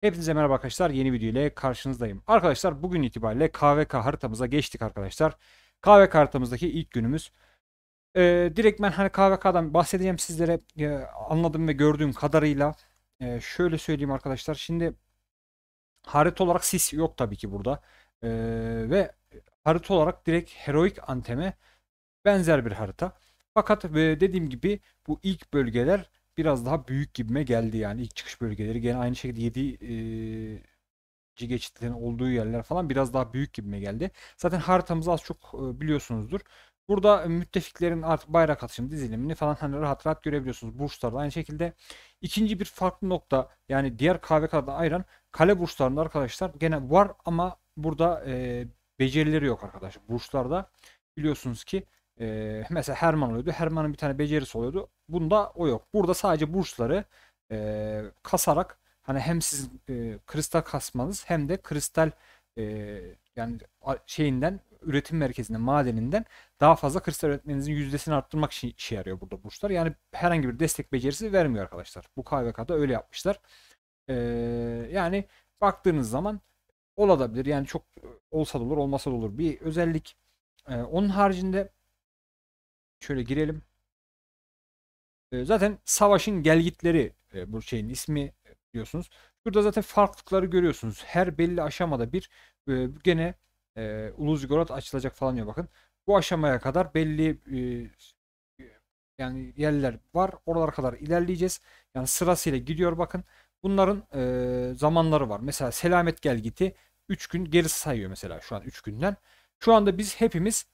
Hepinize merhaba arkadaşlar. Yeni video ile karşınızdayım. Arkadaşlar bugün itibariyle KVK haritamıza geçtik arkadaşlar. KVK haritamızdaki ilk günümüz. Ee, direkt ben hani KVK'dan bahsedeceğim sizlere ee, anladığım ve gördüğüm kadarıyla. Ee, şöyle söyleyeyim arkadaşlar. Şimdi harita olarak sis yok tabii ki burada. Ee, ve harita olarak direkt heroik anteme benzer bir harita. Fakat e, dediğim gibi bu ilk bölgeler biraz daha büyük gibime geldi yani ilk çıkış bölgeleri gene aynı şekilde 7 e, geçitlerin olduğu yerler falan biraz daha büyük gibime geldi. Zaten haritamız az çok e, biliyorsunuzdur. Burada müttefiklerin artık bayrak atışım dizilimini falan hani rahat rahat görebiliyorsunuz. Burçlarda aynı şekilde. ikinci bir farklı nokta yani diğer KVK'da Ayran kale burçlarında arkadaşlar gene var ama burada e, becerileri yok arkadaşlar. Burçlarda biliyorsunuz ki e, mesela Herman oluyordu. Herman'ın bir tane becerisi oluyordu. Bunda o yok. Burada sadece burçları e, kasarak hani hem siz e, kristal kasmanız hem de kristal e, yani şeyinden üretim merkezinden madeninden daha fazla kristal üretmenizin yüzdesini arttırmak için işe yarıyor burada burçlar. Yani herhangi bir destek becerisi vermiyor arkadaşlar. Bu KVK'da öyle yapmışlar. Ee, yani baktığınız zaman olabilir. Yani çok olsa da olur olmasa da olur bir özellik. Ee, onun haricinde Şöyle girelim. Ee, zaten savaşın gelgitleri e, bu şeyin ismi e, biliyorsunuz. Burada zaten farklılıkları görüyorsunuz. Her belli aşamada bir e, gene e, Uluz açılacak falan diyor bakın. Bu aşamaya kadar belli yani yerler var. Oralara kadar ilerleyeceğiz. Yani sırasıyla gidiyor bakın. Bunların e, zamanları var. Mesela selamet gelgiti 3 gün geri sayıyor mesela şu an 3 günden. Şu anda biz hepimiz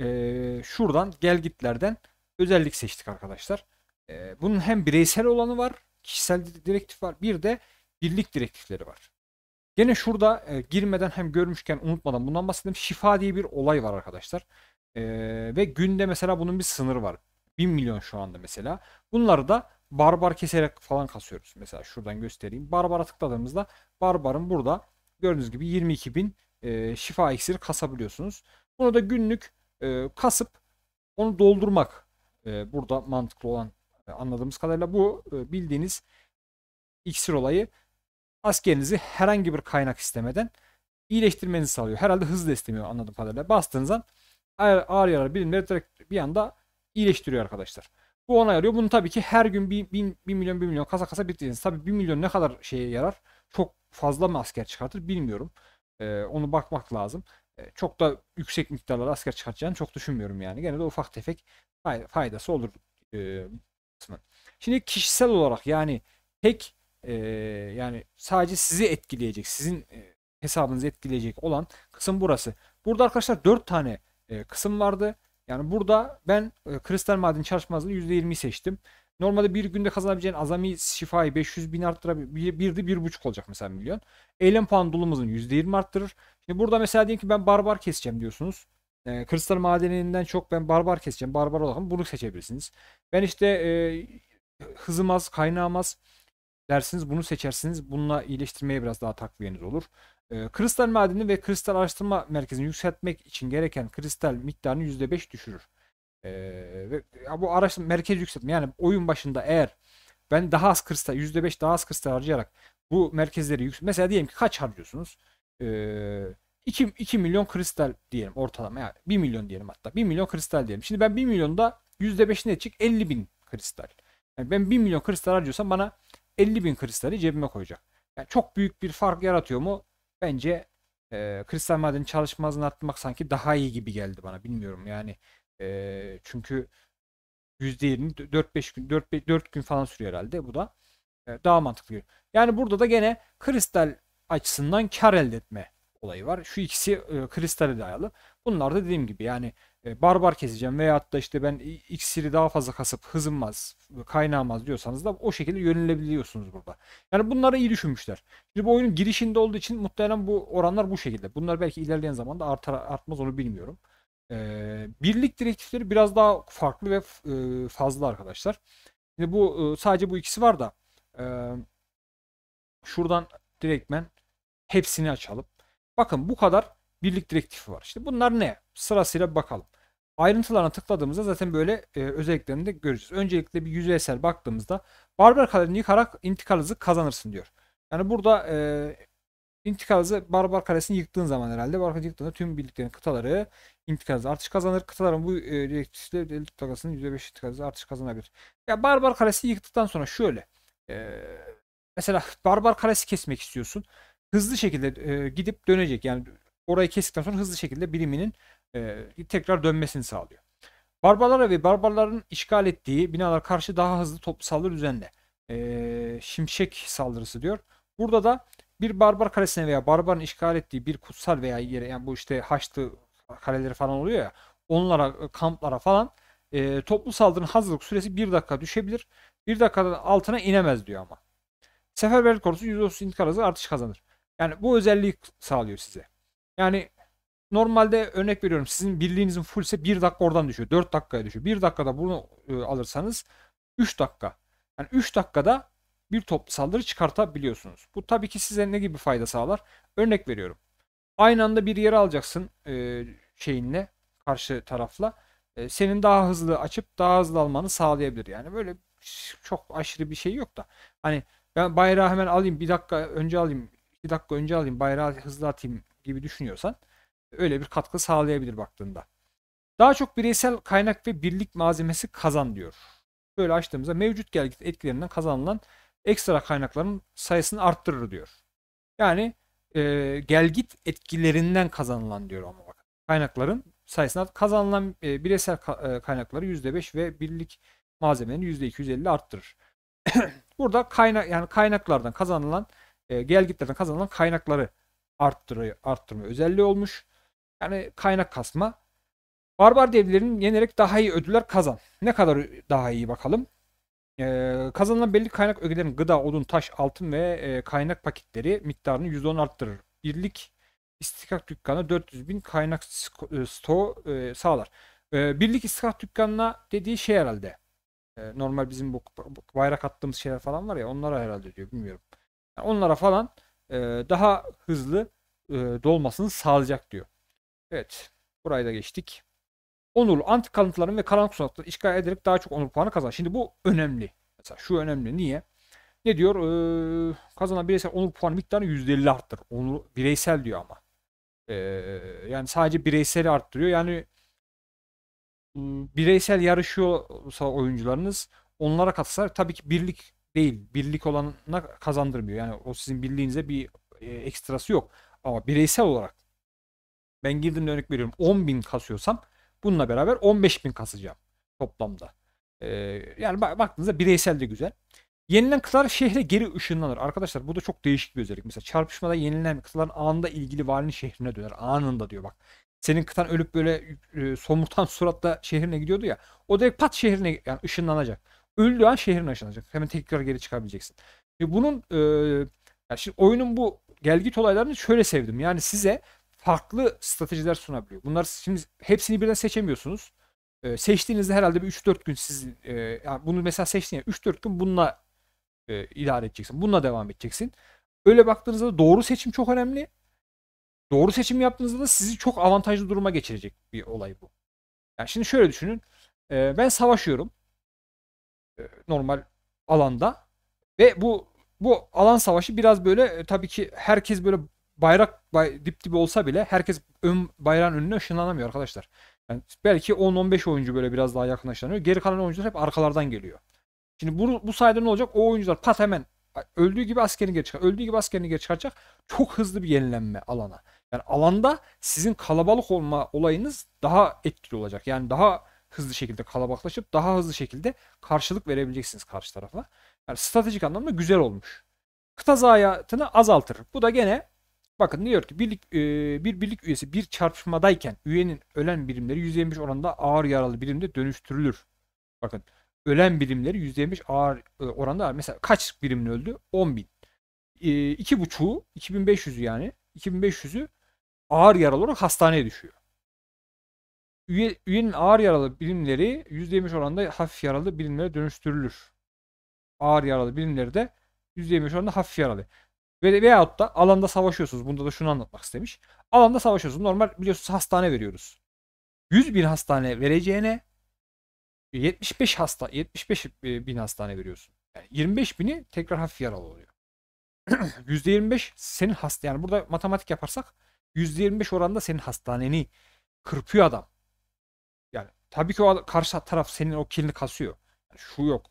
e, şuradan gel gitlerden özellik seçtik arkadaşlar. E, bunun hem bireysel olanı var, kişisel direktif var. Bir de birlik direktifleri var. Gene şurada e, girmeden hem görmüşken unutmadan bundan bahsedeyim. Şifa diye bir olay var arkadaşlar. E, ve günde mesela bunun bir sınırı var. 1 milyon şu anda mesela. Bunları da barbar keserek falan kasıyoruz. Mesela şuradan göstereyim. Barbara tıkladığımızda barbarın burada gördüğünüz gibi 22 bin e, şifa iksiri kasabiliyorsunuz. Bunu da günlük e, kasıp onu doldurmak e, burada mantıklı olan e, anladığımız kadarıyla bu e, bildiğiniz iksir olayı askerinizi herhangi bir kaynak istemeden iyileştirmenizi sağlıyor. Herhalde hızlı istemiyor anladığım kadarıyla. Bastığınızda ağır, ağır yarar bilimleri direkt bir anda iyileştiriyor arkadaşlar. Bu ona yarıyor. Bunu tabii ki her gün 1, bin 1 milyon 1 milyon kasa kasa bitireceğiz. Tabii 1 milyon ne kadar şeye yarar? Çok fazla mı asker çıkartır bilmiyorum. Ee, onu bakmak lazım. E, çok da yüksek miktarlar asker çıkartacağını çok düşünmüyorum yani. Gene de ufak tefek faydası olur e, Şimdi kişisel olarak yani tek e, yani sadece sizi etkileyecek, sizin e, hesabınızı etkileyecek olan kısım burası. Burada arkadaşlar 4 tane kısım vardı. Yani burada ben kristal maden çalışmazlığı %20'yi seçtim. Normalde bir günde kazanabileceğin azami şifayı 500 bin arttırabilir. Bir de bir buçuk olacak mesela milyon. Eylem puan dolumuzun %20 arttırır. Şimdi burada mesela diyelim ki ben barbar keseceğim diyorsunuz. E, kristal madeninden çok ben barbar keseceğim. Barbar olalım, bunu seçebilirsiniz. Ben işte e, hızım az, dersiniz. Bunu seçersiniz. Bununla iyileştirmeye biraz daha takviyeniz olur. E, kristal madeni ve kristal araştırma merkezini yükseltmek için gereken kristal miktarını %5 düşürür. Ee, ve ya bu araç merkez yükseltme yani oyun başında eğer ben daha az kırsta %5 daha az kristal harcayarak bu merkezleri yüksel mesela diyelim ki kaç harcıyorsunuz? Ee, 2, 2 milyon kristal diyelim ortalama yani 1 milyon diyelim hatta 1 milyon kristal diyelim. Şimdi ben 1 milyonda %5 ne çık? 50 bin kristal. Yani ben 1 milyon kristal harcıyorsam bana 50 bin kristali cebime koyacak. Yani çok büyük bir fark yaratıyor mu? Bence e, kristal madeni çalışmazını arttırmak sanki daha iyi gibi geldi bana bilmiyorum yani. E, çünkü %20 4-5 gün 4, 4 gün falan sürüyor herhalde bu da. E, daha mantıklı Yani burada da gene kristal açısından kar elde etme olayı var. Şu ikisi e, kristale dayalı. Bunlar da dediğim gibi yani e, barbar keseceğim veyahut da işte ben iksiri daha fazla kasıp hızınmaz kaynağımaz diyorsanız da o şekilde yönelebiliyorsunuz burada. Yani bunları iyi düşünmüşler. Şimdi bu oyunun girişinde olduğu için muhtemelen bu oranlar bu şekilde. Bunlar belki ilerleyen zamanda artar artmaz onu bilmiyorum. E, birlik direktifleri biraz daha farklı ve e, fazla arkadaşlar. Şimdi bu e, sadece bu ikisi var da e, şuradan direktmen hepsini açalım. Bakın bu kadar birlik direktifi var. İşte bunlar ne? Sırasıyla bakalım. Ayrıntılarına tıkladığımızda zaten böyle e, özelliklerini de göreceğiz. Öncelikle bir yüzeysel baktığımızda barbar kalelerini yıkarak intikal hızı kazanırsın diyor. Yani burada e, intikal hızı barbar kalesini yıktığın zaman herhalde barbar yıktığında tüm birliklerin kıtaları intikazı. Artış kazanır. Kıtaların bu e, direktifle devlet tutakasının %5 intikazı artış kazanabilir. Ya Barbar Kalesi yıktıktan sonra şöyle. E, mesela Barbar Kalesi kesmek istiyorsun. Hızlı şekilde e, gidip dönecek. Yani orayı kestikten sonra hızlı şekilde biriminin e, tekrar dönmesini sağlıyor. Barbarlara ve barbarların işgal ettiği binalar karşı daha hızlı toplu saldırı düzenle. E, şimşek saldırısı diyor. Burada da bir barbar kalesine veya barbarın işgal ettiği bir kutsal veya yere yani bu işte Haçlı kaleleri falan oluyor ya. Onlara, e, kamplara falan e, toplu saldırının hazırlık süresi 1 dakika düşebilir. 1 dakikadan altına inemez diyor ama. Seferberlik korusu 130 intikal hızı artış kazanır. Yani bu özelliği sağlıyor size. Yani normalde örnek veriyorum sizin birliğinizin full ise 1 dakika oradan düşüyor. 4 dakikaya düşüyor. 1 dakikada bunu e, alırsanız 3 dakika. Yani 3 dakikada bir toplu saldırı çıkartabiliyorsunuz. Bu tabii ki size ne gibi fayda sağlar? Örnek veriyorum. Aynı anda bir yere alacaksın e, şeyinle karşı tarafla. E, senin daha hızlı açıp daha hızlı almanı sağlayabilir. Yani böyle çok aşırı bir şey yok da. Hani ben bayrağı hemen alayım bir dakika önce alayım bir dakika önce alayım bayrağı hızlı atayım gibi düşünüyorsan öyle bir katkı sağlayabilir baktığında. Daha çok bireysel kaynak ve birlik malzemesi kazan diyor. Böyle açtığımızda mevcut gelgit etkilerinden kazanılan ekstra kaynakların sayısını arttırır diyor. Yani e, gelgit etkilerinden kazanılan diyor ama bak. Kaynakların sayısına kazanılan e, bireysel ka- e, kaynakları %5 ve birlik malzemenin %250 arttırır. Burada kaynak yani kaynaklardan kazanılan e, gelgitlerden kazanılan kaynakları arttırıyor, arttırma özelliği olmuş. Yani kaynak kasma. Barbar devlerin yenerek daha iyi ödüller kazan. Ne kadar daha iyi bakalım. E, kazanılan belli kaynak ögelerin gıda, odun, taş, altın ve e, kaynak paketleri miktarını %10 arttırır. Birlik istikak dükkanı 400 bin kaynak e, stoğu e, sağlar. E, birlik istikak dükkanına dediği şey herhalde. E, normal bizim bu, bu bayrak attığımız şeyler falan var ya onlara herhalde diyor bilmiyorum. Yani onlara falan e, daha hızlı e, dolmasını sağlayacak diyor. Evet burayı da geçtik. Onur, antik kalıntıların ve karanlık sunakları işgal ederek daha çok onur puanı kazan. Şimdi bu önemli. Mesela şu önemli. Niye? Ne diyor? Ee, kazanan bireysel onur puanı miktarı %50 arttır. Onur bireysel diyor ama. Ee, yani sadece bireysel arttırıyor. Yani ıı, bireysel yarışıyorsa oyuncularınız onlara katsalar tabii ki birlik değil. Birlik olanına kazandırmıyor. Yani o sizin birliğinize bir e, ekstrası yok. Ama bireysel olarak ben girdim örnek veriyorum 10.000 kasıyorsam Bununla beraber 15 bin kasacağım toplamda. Ee, yani baktığınızda bireysel de güzel. Yenilen kıtalar şehre geri ışınlanır. Arkadaşlar bu da çok değişik bir özellik. Mesela çarpışmada yenilen kıtaların anında ilgili valinin şehrine döner. Anında diyor bak. Senin kıtan ölüp böyle e, somurtan suratla şehrine gidiyordu ya. O direkt pat şehrine yani ışınlanacak. Öldüğü an şehrine ışınlanacak. Hemen tekrar geri çıkabileceksin. E bunun e, yani şimdi oyunun bu gelgit olaylarını şöyle sevdim. Yani size farklı stratejiler sunabiliyor. Bunlar şimdi hepsini birden seçemiyorsunuz. E, seçtiğinizde herhalde bir 3-4 gün siz e, yani bunu mesela seçtin ya 3-4 gün bununla e, idare edeceksin. Bununla devam edeceksin. Öyle baktığınızda doğru seçim çok önemli. Doğru seçim yaptığınızda da sizi çok avantajlı duruma geçirecek bir olay bu. Yani şimdi şöyle düşünün. E, ben savaşıyorum. E, normal alanda ve bu bu alan savaşı biraz böyle e, tabii ki herkes böyle bayrak bay, dip dibi olsa bile herkes ön, bayrağın önüne ışınlanamıyor arkadaşlar. Yani belki 10-15 oyuncu böyle biraz daha yakınlaşlanıyor. Geri kalan oyuncular hep arkalardan geliyor. Şimdi bu, bu sayede ne olacak? O oyuncular pat hemen öldüğü gibi askerini geri çıkar. Öldüğü gibi askerini geri çıkaracak. Çok hızlı bir yenilenme alana. Yani alanda sizin kalabalık olma olayınız daha etkili olacak. Yani daha hızlı şekilde kalabalıklaşıp daha hızlı şekilde karşılık verebileceksiniz karşı tarafa. Yani stratejik anlamda güzel olmuş. Kıta zayiatını azaltır. Bu da gene Bakın diyor ki birlik, e, bir birlik üyesi bir çarpışmadayken üyenin ölen birimleri %25 oranında ağır yaralı birimde dönüştürülür. Bakın ölen birimleri %25 ağır e, oranda ağır. Mesela kaç birimle öldü? 10 10.000. E, 2.5'u 2500'ü yani 2500'ü ağır yaralı olarak hastaneye düşüyor. Üye, üyenin ağır yaralı birimleri %25 oranında hafif yaralı birimlere dönüştürülür. Ağır yaralı birimleri de %25 oranında hafif yaralı. Ve veyahut da alanda savaşıyorsunuz. Bunda da şunu anlatmak istemiş. Alanda savaşıyorsunuz. Normal biliyorsunuz hastane veriyoruz. 100 bin hastane vereceğine 75 hasta 75 e, bin hastane veriyorsun. Yani 25 bini tekrar hafif yaralı oluyor. %25 senin hasta yani burada matematik yaparsak %25 oranda senin hastaneni kırpıyor adam. Yani tabii ki o karşı taraf senin o kilini kasıyor. Yani şu yok.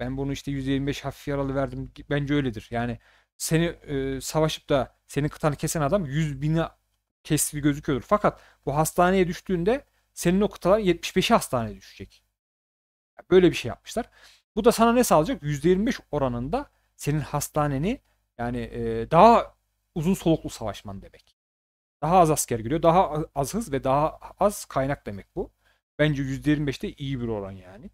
Ben bunu işte %25 hafif yaralı verdim. Bence öyledir. Yani seni e, savaşıp da senin kıtanı kesen adam 100 bini kestiği gözüküyordur. Fakat bu hastaneye düştüğünde senin o kıtalar 75'i hastaneye düşecek. Böyle bir şey yapmışlar. Bu da sana ne sağlayacak? %25 oranında senin hastaneni yani e, daha uzun soluklu savaşman demek. Daha az asker giriyor. Daha az hız ve daha az kaynak demek bu. Bence %25'te iyi bir oran yani.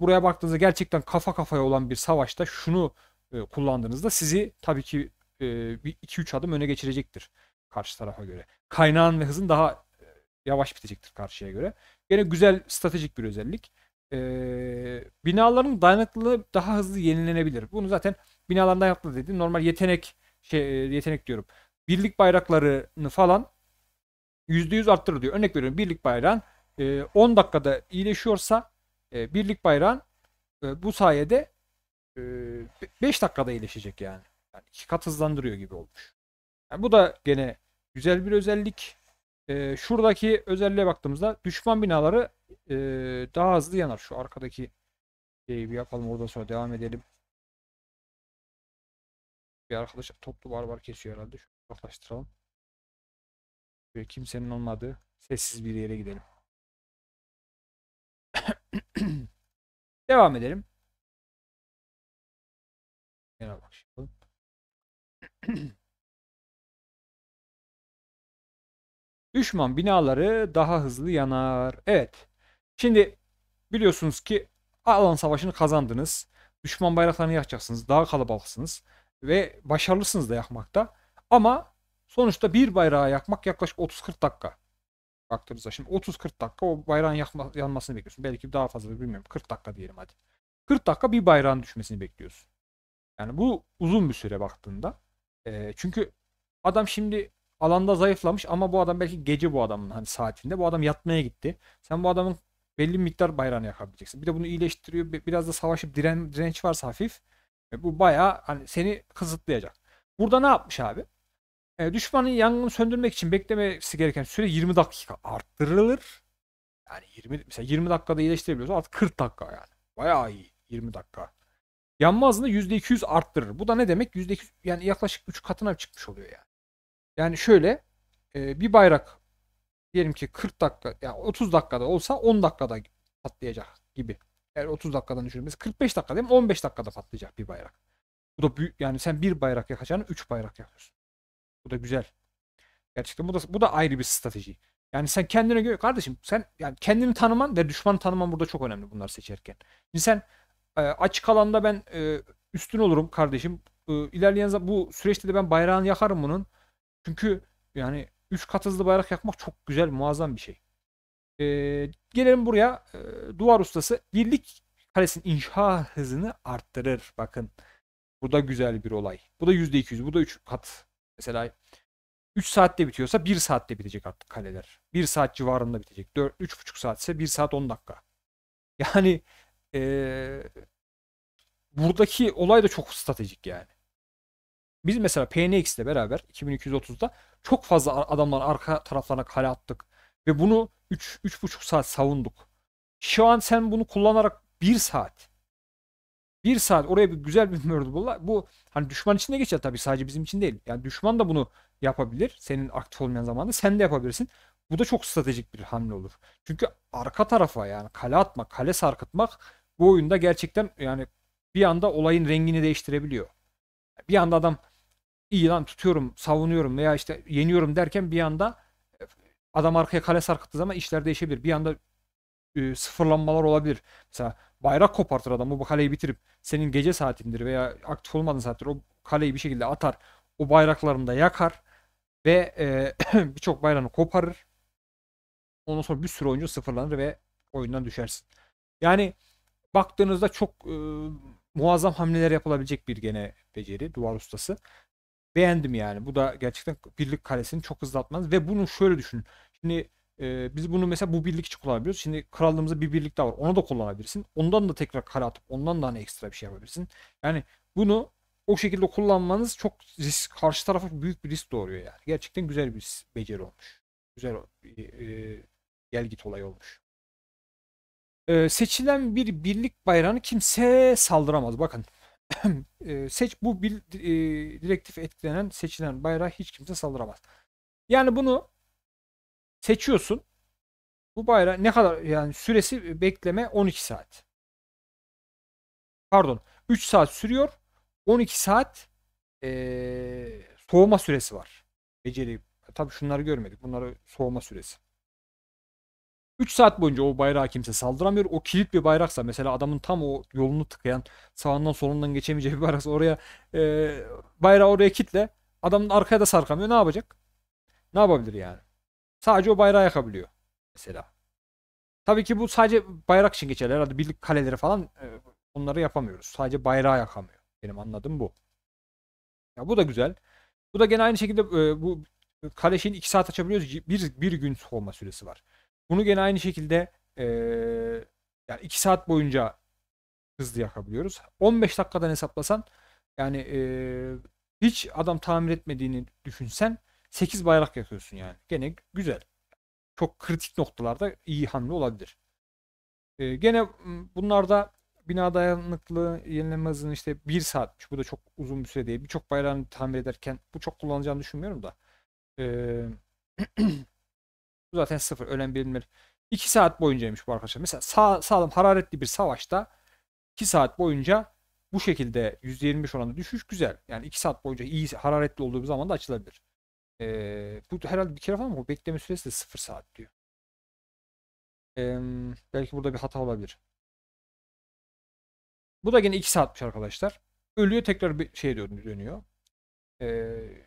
Buraya baktığınızda gerçekten kafa kafaya olan bir savaşta şunu e, kullandığınızda sizi tabii ki e, bir iki üç adım öne geçirecektir karşı tarafa göre. Kaynağın ve hızın daha e, yavaş bitecektir karşıya göre. Yine güzel stratejik bir özellik. Ee, binaların dayanıklılığı daha hızlı yenilenebilir. Bunu zaten binaların dayanıklılığı dedi. Normal yetenek şey e, yetenek diyorum. Birlik bayraklarını falan %100 arttırır diyor. Örnek veriyorum birlik bayrağın e, 10 dakikada iyileşiyorsa e, birlik bayrağın e, bu sayede 5 ee, dakikada iyileşecek yani. yani. iki kat hızlandırıyor gibi olmuş. Yani bu da gene güzel bir özellik. E, şuradaki özelliğe baktığımızda düşman binaları e, daha hızlı yanar. Şu arkadaki şeyi bir yapalım. Oradan sonra devam edelim. Bir arkadaş toplu var var kesiyor herhalde. Şunu uzaklaştıralım. Böyle kimsenin olmadığı sessiz bir yere gidelim. devam edelim. Yine bak Düşman binaları daha hızlı yanar. Evet. Şimdi biliyorsunuz ki alan savaşını kazandınız. Düşman bayraklarını yakacaksınız. Daha kalabalıksınız. Ve başarılısınız da yakmakta. Ama sonuçta bir bayrağı yakmak yaklaşık 30-40 dakika. Baktığınızda şimdi 30-40 dakika o bayrağın yakma, yanmasını bekliyorsun. Belki daha fazla bilmiyorum. 40 dakika diyelim hadi. 40 dakika bir bayrağın düşmesini bekliyorsun. Yani bu uzun bir süre baktığında. E, çünkü adam şimdi alanda zayıflamış ama bu adam belki gece bu adamın hani saatinde bu adam yatmaya gitti. Sen bu adamın belli bir miktar bayrağını yakabileceksin. Bir de bunu iyileştiriyor. Biraz da savaşıp diren, direnç varsa hafif. E, bu bayağı hani seni kısıtlayacak. Burada ne yapmış abi? E, düşmanın yangını söndürmek için beklemesi gereken süre 20 dakika arttırılır. Yani 20 mesela 20 dakikada iyileştirebiliyorsa artık 40 dakika yani. Bayağı iyi 20 dakika yanma hızını %200 arttırır. Bu da ne demek? %200 yani yaklaşık 3 katına çıkmış oluyor yani. Yani şöyle e, bir bayrak diyelim ki 40 dakika ya yani 30 dakikada olsa 10 dakikada patlayacak gibi. Eğer 30 dakikadan düşünüyoruz. 45 dakika değil mi? 15 dakikada patlayacak bir bayrak. Bu da büyük yani sen bir bayrak yakacağını 3 bayrak yakıyorsun. Bu da güzel. Gerçekten bu da bu da ayrı bir strateji. Yani sen kendine göre kardeşim sen yani kendini tanıman ve düşmanı tanıman burada çok önemli bunları seçerken. Şimdi sen ee, açık alanda ben e, üstün olurum kardeşim. İlerleyen zaman bu süreçte de ben bayrağını yakarım bunun. Çünkü yani 3 kat hızlı bayrak yakmak çok güzel, muazzam bir şey. Ee, gelelim buraya. Ee, duvar ustası birlik kalesinin inşa hızını arttırır. Bakın. Bu da güzel bir olay. Bu da %200, bu da 3 kat. Mesela 3 saatte bitiyorsa 1 saatte bitecek artık kaleler. 1 saat civarında bitecek. 4 3,5 saat ise 1 saat 10 dakika. Yani e, buradaki olay da çok stratejik yani. Biz mesela PNX ile beraber 2230'da çok fazla adamlar arka taraflarına kale attık. Ve bunu 3 3,5 saat savunduk. Şu an sen bunu kullanarak 1 saat bir saat oraya bir güzel bir murder bula. Bu hani düşman için de geçer tabii sadece bizim için değil. Yani düşman da bunu yapabilir. Senin aktif olmayan zamanda sen de yapabilirsin. Bu da çok stratejik bir hamle olur. Çünkü arka tarafa yani kale atmak, kale sarkıtmak bu oyunda gerçekten yani bir anda olayın rengini değiştirebiliyor. Bir anda adam iyi lan tutuyorum, savunuyorum veya işte yeniyorum derken bir anda e, adam arkaya kale sarkıttığı zaman işler değişebilir. Bir anda e, sıfırlanmalar olabilir. Mesela bayrak kopartır adam bu kaleyi bitirip senin gece saatindir veya aktif olmadığın saattir o kaleyi bir şekilde atar. O bayraklarını da yakar ve e, birçok bayrağını koparır. Ondan sonra bir sürü oyuncu sıfırlanır ve oyundan düşersin. Yani baktığınızda çok e, muazzam hamleler yapılabilecek bir gene beceri duvar ustası. Beğendim yani. Bu da gerçekten birlik kalesini çok hızlatmaz ve bunu şöyle düşünün. Şimdi e, biz bunu mesela bu birlik için kullanabiliyoruz. Şimdi krallığımızda bir birlik daha var. Onu da kullanabilirsin. Ondan da tekrar kale atıp ondan da hani ekstra bir şey yapabilirsin. Yani bunu o şekilde kullanmanız çok risk karşı tarafa büyük bir risk doğuruyor yani. Gerçekten güzel bir beceri olmuş. Güzel e, gel git olay olmuş. Ee, seçilen bir birlik bayrağını kimse saldıramaz. Bakın e, seç bu bir, e, direktif etkilenen seçilen bayrağı hiç kimse saldıramaz. Yani bunu seçiyorsun. Bu bayrağı ne kadar yani süresi bekleme 12 saat. Pardon 3 saat sürüyor. 12 saat e, soğuma süresi var. Beceri. Tabii şunları görmedik. Bunları soğuma süresi. 3 saat boyunca o bayrağa kimse saldıramıyor. O kilit bir bayraksa mesela adamın tam o yolunu tıkayan sağından solundan geçemeyeceği bir bayraksa oraya e, bayrağı oraya kitle. Adamın arkaya da sarkamıyor. Ne yapacak? Ne yapabilir yani? Sadece o bayrağı yakabiliyor. Mesela. Tabii ki bu sadece bayrak için geçerli. Herhalde birlik kaleleri falan e, onları yapamıyoruz. Sadece bayrağı yakamıyor. Benim anladığım bu. Ya bu da güzel. Bu da gene aynı şekilde e, bu kaleşin 2 saat açabiliyoruz. Bir, bir gün soğuma süresi var. Bunu gene aynı şekilde e, yani 2 saat boyunca hızlı yakabiliyoruz. 15 dakikadan hesaplasan yani e, hiç adam tamir etmediğini düşünsen 8 bayrak yakıyorsun yani. Gene güzel. Çok kritik noktalarda iyi hamle olabilir. E, gene bunlarda bina dayanıklılığı yenileme hızını işte 1 saat Bu da çok uzun bir süre değil. Birçok bayrağını tamir ederken bu çok kullanacağını düşünmüyorum da. Eee zaten sıfır. Ölen birimler 2 saat boyuncaymış bu arkadaşlar. Mesela sağ, sağlam hararetli bir savaşta 2 saat boyunca bu şekilde 125 oranında düşüş güzel. Yani 2 saat boyunca iyi hararetli olduğu zaman da açılabilir. Ee, bu herhalde bir kere falan mı? Bu bekleme süresi de 0 saat diyor. Ee, belki burada bir hata olabilir. Bu da yine 2 saatmiş arkadaşlar. Ölüyor tekrar bir şey dönüyor. Ee,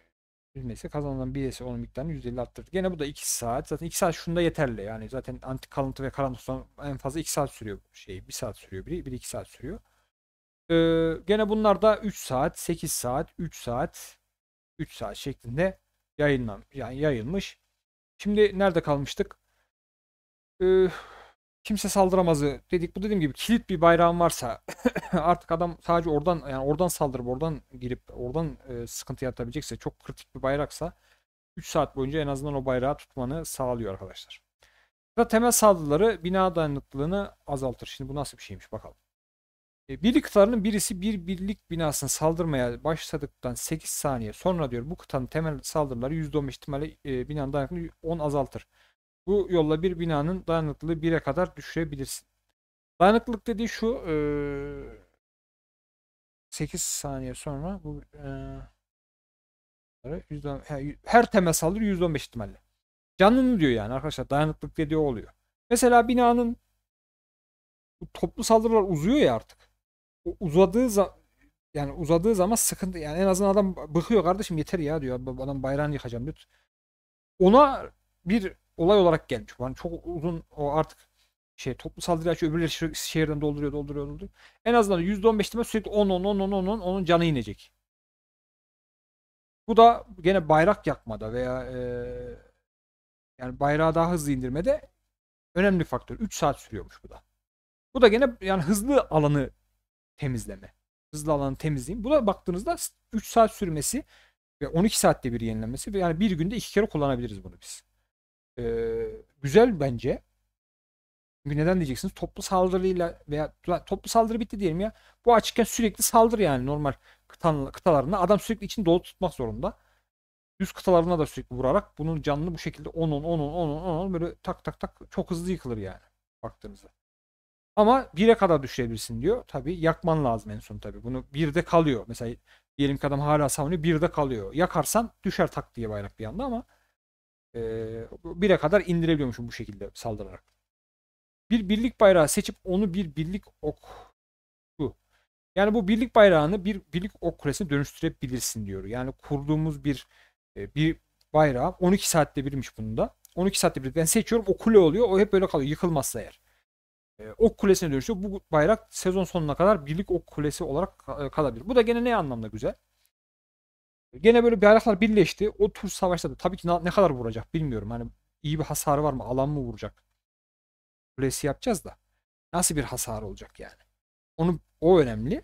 neyse kazanılan birisi onun miktarını %50 arttırdı. Gene bu da 2 saat. Zaten 2 saat şunda yeterli. Yani zaten antik kalıntı ve karanlıktan en fazla 2 saat sürüyor şey. 1 saat sürüyor biri. 1-2 saat sürüyor. Ee, gene bunlar da 3 saat, 8 saat, 3 saat, 3 saat şeklinde yayınlan yani yayılmış. Şimdi nerede kalmıştık? Ee, kimse saldıramazı dedik. Bu dediğim gibi kilit bir bayrağın varsa artık adam sadece oradan yani oradan saldırıp oradan girip oradan e, sıkıntı yaratabilecekse çok kritik bir bayraksa 3 saat boyunca en azından o bayrağı tutmanı sağlıyor arkadaşlar. Da temel saldırıları bina dayanıklılığını azaltır. Şimdi bu nasıl bir şeymiş bakalım. E, birlik kıtalarının birisi bir birlik binasını saldırmaya başladıktan 8 saniye sonra diyor bu kıtanın temel saldırıları %10 ihtimalle e, binanın dayanıklılığını 10 azaltır. Bu yolla bir binanın dayanıklılığı 1'e kadar düşürebilirsin. Dayanıklılık dediği şu e, 8 saniye sonra bu e, 110, her temel saldırı %15 ihtimalle. Canlını diyor yani arkadaşlar dayanıklılık dediği oluyor. Mesela binanın bu toplu saldırılar uzuyor ya artık. O uzadığı zaman yani uzadığı zaman sıkıntı yani en azından adam bıkıyor kardeşim yeter ya diyor adam bayrağını yıkacağım diyor. Ona bir olay olarak gelmiş. Yani çok uzun o artık şey toplu saldırı açıyor öbürleri şi- şehirden dolduruyor dolduruyor dolduruyor. En azından %15 ihtimal sürekli 10 10 10 10 10 10 onun canı inecek. Bu da gene bayrak yakmada veya e, yani bayrağı daha hızlı indirmede önemli faktör. 3 saat sürüyormuş bu da. Bu da gene yani hızlı alanı temizleme. Hızlı alanı temizleyin. Bu da baktığınızda 3 saat sürmesi ve 12 saatte bir yenilenmesi. Yani bir günde iki kere kullanabiliriz bunu biz. Ee, güzel bence. Çünkü neden diyeceksiniz? Toplu saldırıyla veya toplu saldırı bitti diyelim ya. Bu açıkken sürekli saldır yani normal kıtan, kıtalarına. Adam sürekli için dolu tutmak zorunda. Yüz kıtalarına da sürekli vurarak bunun canını bu şekilde 10 10 10 10 10 10 böyle tak tak tak çok hızlı yıkılır yani baktığınızda. Ama 1'e kadar düşürebilirsin diyor. Tabi yakman lazım en son tabi. Bunu 1'de kalıyor. Mesela diyelim ki adam hala savunuyor 1'de kalıyor. Yakarsan düşer tak diye bayrak bir anda ama e, 1'e kadar indirebiliyormuşum bu şekilde saldırarak. Bir birlik bayrağı seçip onu bir birlik ok bu. Yani bu birlik bayrağını bir birlik ok kulesine dönüştürebilirsin diyor. Yani kurduğumuz bir bir bayrağı 12 saatte birmiş bunda. 12 saatte bir ben seçiyorum o kule oluyor. O hep böyle kalıyor yıkılmazsa eğer. E, ok kulesine dönüşüyor. Bu bayrak sezon sonuna kadar birlik ok kulesi olarak kalabilir. Bu da gene ne anlamda güzel? Gene böyle bayraklar birleşti. O tur savaşta tabii ki ne kadar vuracak bilmiyorum. Hani iyi bir hasarı var mı? Alan mı vuracak? Kulesi yapacağız da. Nasıl bir hasar olacak yani? Onu o önemli.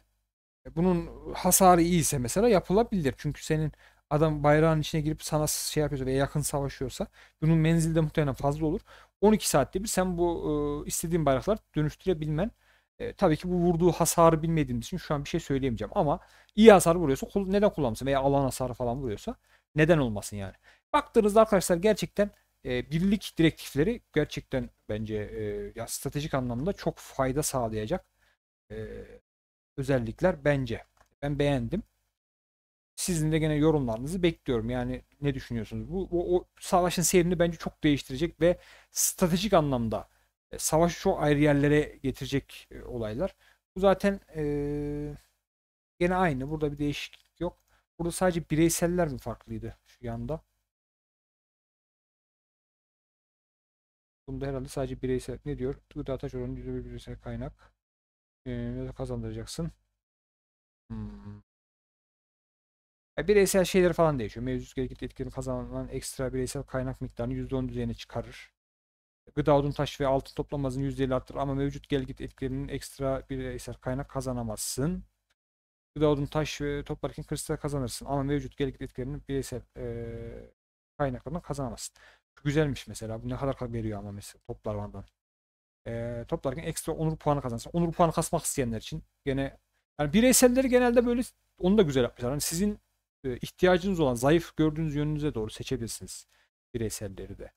E, bunun hasarı iyiyse mesela yapılabilir. Çünkü senin adam bayrağın içine girip sana şey yapıyorsa veya yakın savaşıyorsa bunun menzilde muhtemelen fazla olur. 12 saatte bir sen bu ıı, istediğin bayraklar dönüştürebilmen e, tabii ki bu vurduğu hasarı bilmediğimiz için şu an bir şey söyleyemeyeceğim ama iyi hasar vuruyorsa neden kullanmasın veya alan hasarı falan vuruyorsa neden olmasın yani. Baktığınızda arkadaşlar gerçekten e, birlik direktifleri gerçekten bence e, ya stratejik anlamda çok fayda sağlayacak e, özellikler bence. Ben beğendim. Sizin de gene yorumlarınızı bekliyorum. Yani ne düşünüyorsunuz? Bu o, o savaşın seyrini bence çok değiştirecek ve stratejik anlamda e, savaşı çok ayrı yerlere getirecek e, olaylar. Bu zaten e, gene aynı. Burada bir değişiklik yok. Burada sadece bireyseller mi farklıydı şu yanda? Bunda herhalde sadece bireysel ne diyor? Gıda ataç oranı %1 bireysel kaynak ee, kazandıracaksın. Hmm. Ya bireysel şeyler falan değişiyor. Mevcut gerekli etkilerini kazanan ekstra bireysel kaynak miktarını %10 düzeyine çıkarır. Gıda, odun, taş ve altın toplamazın %50 arttır ama mevcut gelgit etkilerinin ekstra bir bireysel kaynak kazanamazsın. Gıda, odun, taş ve toplarken kristal kazanırsın ama mevcut gelgit etkilerinin bireysel e, kaynaklarını kazanamazsın. Şu güzelmiş mesela. Bu ne kadar veriyor ama mesela toplarmandan. E, toplarken ekstra onur puanı kazanırsın. Onur puanı kasmak isteyenler için gene yani bireyselleri genelde böyle onu da güzel yapmışlar. Yani sizin e, ihtiyacınız olan zayıf gördüğünüz yönünüze doğru seçebilirsiniz bireyselleri de.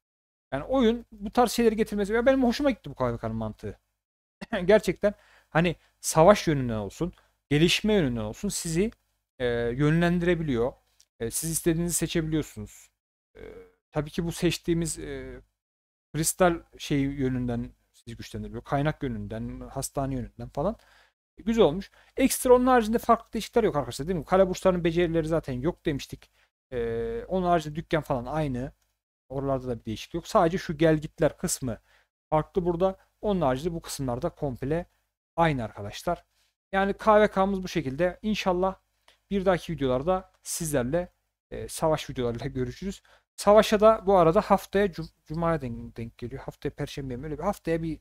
Yani oyun bu tarz şeyleri getirmesi ya benim hoşuma gitti bu KVK'nın mantığı. Gerçekten hani savaş yönünden olsun, gelişme yönünden olsun sizi e, yönlendirebiliyor. E, siz istediğinizi seçebiliyorsunuz. E, tabii ki bu seçtiğimiz e, kristal şey yönünden sizi güçlendiriyor. Kaynak yönünden, hastane yönünden falan. E, güzel olmuş. Ekstra onun haricinde farklı değişiklikler yok arkadaşlar değil mi? Kale burçlarının becerileri zaten yok demiştik. E, onun haricinde dükkan falan aynı. Oralarda da bir değişiklik yok. Sadece şu gel gitler kısmı farklı burada. Onun haricinde bu kısımlarda komple aynı arkadaşlar. Yani KVK'mız bu şekilde. İnşallah bir dahaki videolarda sizlerle e, savaş videolarıyla görüşürüz. Savaşa da bu arada haftaya cum Cuma'ya denk, denk geliyor. Haftaya Perşembe mi öyle bir haftaya bir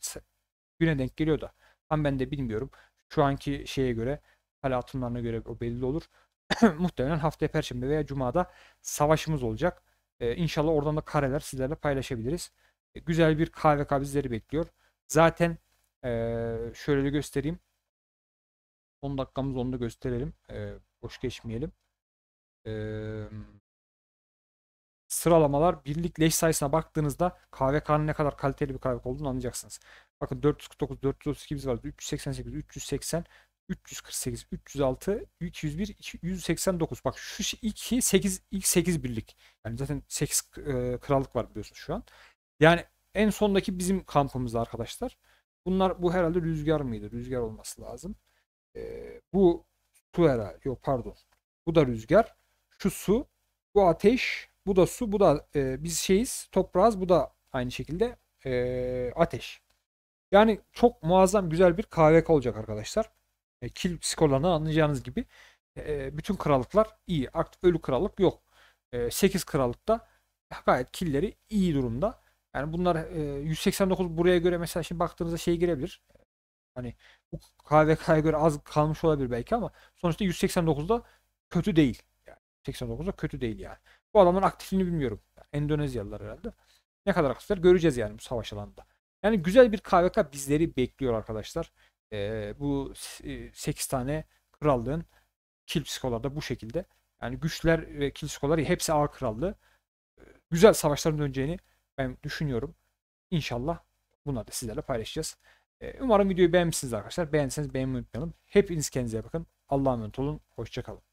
güne denk geliyor da. Tam ben de bilmiyorum. Şu anki şeye göre hala atımlarına göre o belli olur. Muhtemelen haftaya Perşembe veya Cuma'da savaşımız olacak. E, inşallah oradan da kareler sizlerle paylaşabiliriz. E, güzel bir kahve bizleri bekliyor. Zaten e, şöyle de göstereyim. 10 dakikamız onu da gösterelim. E, boş geçmeyelim. Eee sıralamalar birlik leş sayısına baktığınızda KVK'nın ne kadar kaliteli bir kahve olduğunu anlayacaksınız. Bakın 449, 432 biz var, 388, 380, 348, 306, 201, 189. Bak şu 2, 8, ilk 8 birlik. Yani zaten 8 e, krallık var biliyorsunuz şu an. Yani en sondaki bizim kampımızda arkadaşlar. Bunlar bu herhalde rüzgar mıydı? Rüzgar olması lazım. E, bu su herhalde. Yok pardon. Bu da rüzgar. Şu su. Bu ateş. Bu da su. Bu da e, biz şeyiz. Toprağız. Bu da aynı şekilde e, ateş. Yani çok muazzam güzel bir KVK olacak arkadaşlar. E, kil skorlarından anlayacağınız gibi e, bütün krallıklar iyi. Aktif ölü krallık yok. E, 8 krallıkta gayet killeri iyi durumda. Yani bunlar 189 e, buraya göre mesela şimdi baktığınızda şey girebilir. Hani bu KVK'ya göre az kalmış olabilir belki ama sonuçta 189'da kötü değil. Yani 89'da kötü değil yani. Bu adamların aktifliğini bilmiyorum. Yani Endonezyalılar herhalde. Ne kadar aktifler göreceğiz yani bu savaş alanında. Yani güzel bir KVK bizleri bekliyor arkadaşlar e, bu 8 tane krallığın Kilpsikolar da bu şekilde. Yani güçler ve Kilpsikolar hepsi ağ krallığı. Güzel savaşların döneceğini ben düşünüyorum. İnşallah bunları da sizlerle paylaşacağız. Umarım videoyu beğenmişsiniz arkadaşlar. Beğenseniz beğenmeyi unutmayalım. Hepiniz kendinize bakın. Allah'a emanet olun. Hoşçakalın.